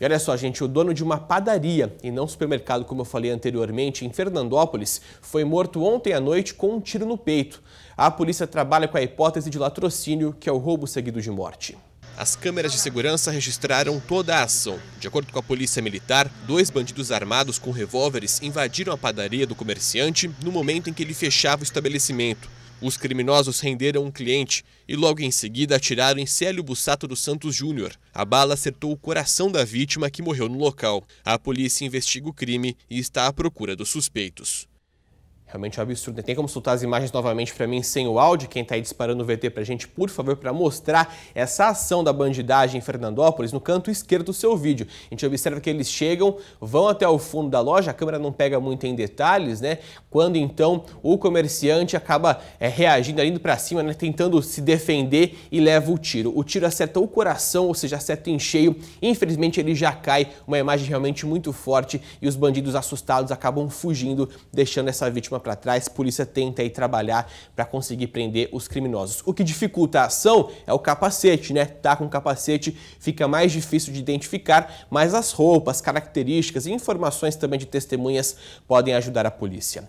E olha só, gente, o dono de uma padaria e não supermercado, como eu falei anteriormente, em Fernandópolis, foi morto ontem à noite com um tiro no peito. A polícia trabalha com a hipótese de latrocínio, que é o roubo seguido de morte. As câmeras de segurança registraram toda a ação. De acordo com a polícia militar, dois bandidos armados com revólveres invadiram a padaria do comerciante no momento em que ele fechava o estabelecimento. Os criminosos renderam um cliente e logo em seguida atiraram em Célio Bussato dos Santos Júnior. A bala acertou o coração da vítima que morreu no local. A polícia investiga o crime e está à procura dos suspeitos. Realmente é um absurdo. Né? Tem como soltar as imagens novamente para mim sem o áudio? Quem está aí disparando o VT para a gente, por favor, para mostrar essa ação da bandidagem em Fernandópolis no canto esquerdo do seu vídeo. A gente observa que eles chegam, vão até o fundo da loja, a câmera não pega muito em detalhes, né? Quando então o comerciante acaba é, reagindo, indo para cima, né? tentando se defender e leva o tiro. O tiro acerta o coração, ou seja, acerta em cheio. Infelizmente ele já cai, uma imagem realmente muito forte e os bandidos assustados acabam fugindo, deixando essa vítima para trás, polícia tenta aí trabalhar para conseguir prender os criminosos. O que dificulta a ação é o capacete, né? Tá com capacete fica mais difícil de identificar, mas as roupas, características e informações também de testemunhas podem ajudar a polícia.